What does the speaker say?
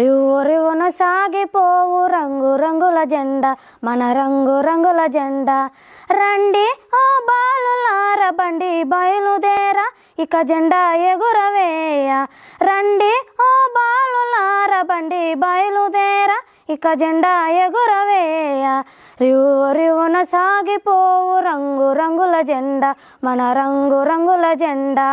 రివ్వు రివ్వున సాగిపోవు రంగు రంగుల జెండా మన రంగు రంగుల జెండా రండి ఓ బాలులార బండి బయలుదేరా ఇక జెండా ఎగురవేయ రండి ఓ బాలులార బండి బయలుదేరా ఇక జెండా ఎగురవేయ రివు రివున సాగిపోవు రంగు రంగుల జెండా మన రంగు రంగుల జెండా